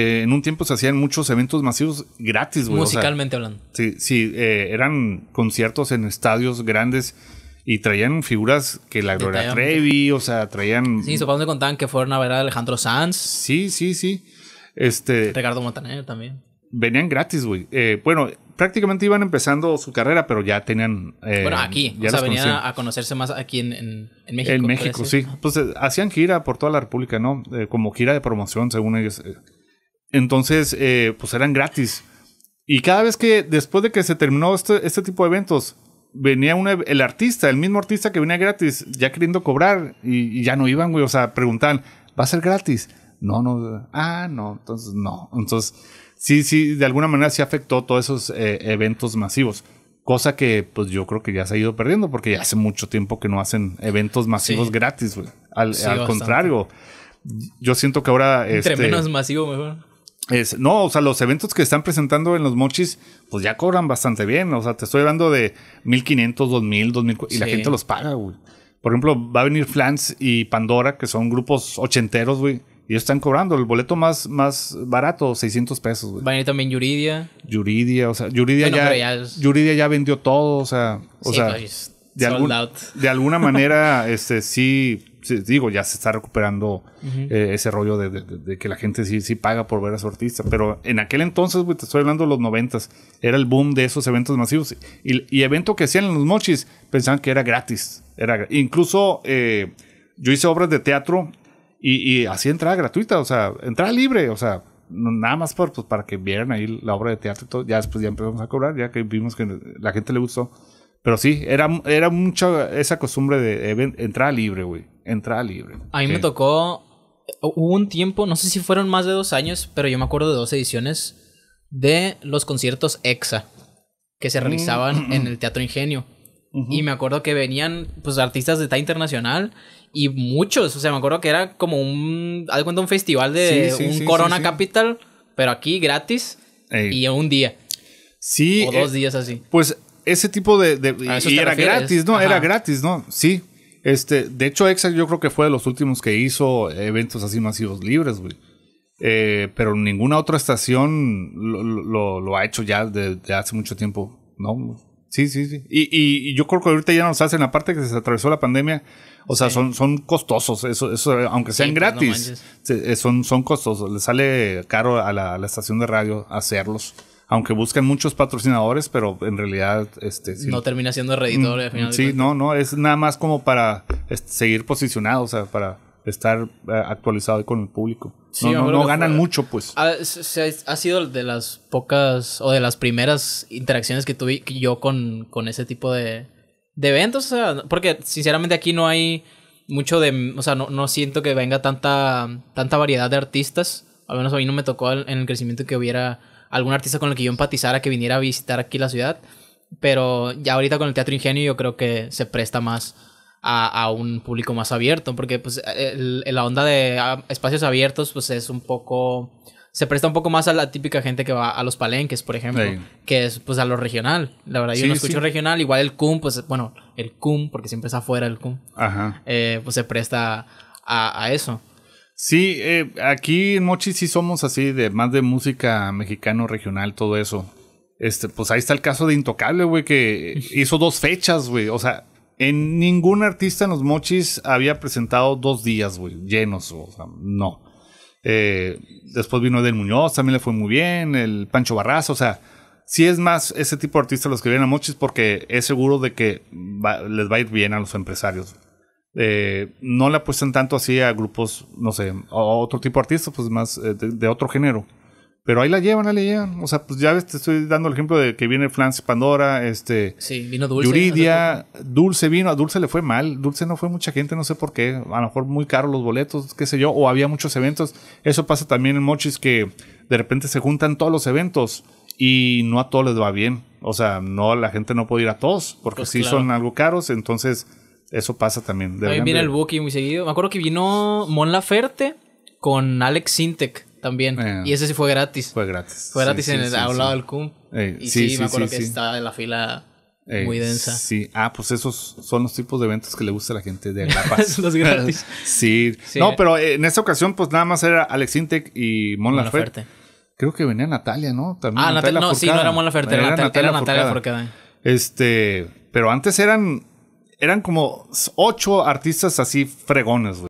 en un tiempo se hacían muchos eventos masivos gratis, güey. Musicalmente hablando. Sí, sí, eh, eran conciertos en estadios grandes y traían figuras que la Gloria Trevi, o sea, traían. Sí, supongo que contaban que fueron a ver a Alejandro Sanz. Sí, sí, sí. Este. Ricardo Montaner también. Venían gratis, güey. Eh, bueno, prácticamente iban empezando su carrera, pero ya tenían. Eh, bueno, aquí. Ya o sea, venían a conocerse más aquí en, México. En México, sí. Pues hacían gira por toda la República, ¿no? como gira de promoción, según ellos. Entonces, eh, pues eran gratis. Y cada vez que, después de que se terminó este, este tipo de eventos, venía el artista, el mismo artista que venía gratis, ya queriendo cobrar, y, ya no iban, güey. O sea, preguntaban, ¿va a ser gratis? No, no. Ah, no, entonces no. Entonces, sí, sí, de alguna manera sí afectó todos esos eh, eventos masivos. Cosa que, pues yo creo que ya se ha ido perdiendo, porque ya hace mucho tiempo que no hacen eventos masivos gratis, güey. Al, contrario, yo siento que ahora. Entre este menos masivo, mejor no, o sea, los eventos que están presentando en los mochis, pues ya cobran bastante bien. O sea, te estoy hablando de 1500, 2000, 2000, y la gente los paga, güey. Por ejemplo, va a venir Flans y Pandora, que son grupos ochenteros, güey. Y ellos están cobrando el boleto más, más barato, 600 pesos, güey. Va a venir también Yuridia. Yuridia, o sea, Yuridia, ya, ya vendió todo, o sea. O sea pues, de, de alguna manera, este, sí, digo, ya se está recuperando eh, ese rollo de, que la gente sí, sí paga por ver a su artista. Pero en aquel entonces, te estoy hablando de los noventas, era el boom de esos eventos masivos. Y, y evento que hacían en los mochis, pensaban que era gratis. Era, incluso eh, yo hice obras de teatro y, así entraba entrada gratuita, o sea, entrada libre, o sea, nada más por, pues, para que vieran ahí la obra de teatro y todo. Ya después ya empezamos a cobrar, ya que vimos que la gente le gustó. Pero sí, era, era mucho esa costumbre de entrar libre, güey. Entrar libre. A mí me tocó. Hubo un tiempo, no sé si fueron más de dos años, pero yo me acuerdo de dos ediciones de los conciertos EXA que se mm. realizaban en el Teatro Ingenio. Y me acuerdo que venían pues artistas de talla internacional y muchos, o sea, me acuerdo que era como un Algo cuenta un festival de un Corona Capital, pero aquí gratis y en un día. Sí. O dos eh, días así. Pues ese tipo de... y era gratis, ¿no? Era gratis, ¿no? Sí. Este, de hecho, Exa yo creo que fue de los últimos que hizo eventos así masivos libres, güey. Eh, pero ninguna otra estación lo, ha hecho ya desde de hace mucho tiempo, ¿no? Sí, sí, sí. Y, yo creo que ahorita ya nos hacen, la parte que se atravesó la pandemia, o sea, son, son costosos, eso, eso, aunque sean pues, gratis, eh, son, son costosos, le sale caro a la estación de radio hacerlos aunque buscan muchos patrocinadores, pero en realidad... Este, no termina siendo reditor, al Sí, no, no, es nada más como para seguir posicionado, o sea, para estar eh, actualizado con el público. no, ganan mucho, pues. Ah, ha, ha, sido de las pocas o de las primeras interacciones que tuve yo con, con ese tipo de, de eventos. O sea, porque sinceramente aquí no hay mucho de. O sea, no, no siento que venga tanta, tanta variedad de artistas. Al menos a mí no me tocó en el crecimiento que hubiera algún artista con el que yo empatizara que viniera a visitar aquí la ciudad. Pero ya ahorita con el Teatro Ingenio yo creo que se presta más a, un público más abierto, porque pues la onda de ah, espacios abiertos pues es un poco... Se presta un poco más a la típica gente que va a los palenques, por ejemplo, que es pues a lo regional. La verdad, yo no escucho regional, igual el CUM, pues bueno, el CUM, porque siempre es afuera el CUM, eh, pues se presta a eso. Sí, eh, aquí en Mochis sí somos así, de más de música mexicano, regional, todo eso. Este, pues ahí está el caso de Intocable, güey, que hizo dos fechas, güey. O sea, en ningún artista en los Mochis había presentado dos días, güey, llenos, o sea, no. Eh, después vino Edel Muñoz, también le fue muy bien, el Pancho Barraza, o sea, sí es más ese tipo de artistas los que vienen a Mochis porque es seguro de que les va a ir bien a los empresarios. Eh, no la apuestan tanto así a grupos, no sé, a otro tipo de artistas, pues más eh, de, otro género. Pero ahí la llevan, ahí la llevan. O sea, pues ya ves, te estoy dando el ejemplo de que viene Flans Pandora, este. Sí, vino Dulce. Yuridia, Dulce vino, a Dulce le fue mal. Dulce no fue mucha gente, no sé por qué. A lo mejor muy caros los boletos, qué sé yo, o había muchos eventos. Eso pasa también en Mochis, que de repente se juntan todos los eventos y no a todos les va bien. O sea, no, la gente no puede ir a todos, porque si pues sí son algo caros, entonces eso pasa también. A mí viene el Buki muy seguido. Me acuerdo que vino Mon Laferte con Alex Sintek también. Ah. y ese sí fue gratis. Fue gratis. Fue gratis en el sí, del CUM. y sí, me acuerdo que estaba en la fila muy densa. Sí, ah, pues esos son los tipos de eventos que le gusta a la gente de Paz. los gratis. sí. No, pero eh, en esta ocasión, pues nada más era Alex Sintek y Mon, Laferte. Creo que venía Natalia, ¿no? También ah, Natalia, no, sí, no era Mon Laferte, era, Natalia, Natalia Forcada. Este, pero antes eran eran como ocho artistas así fregones,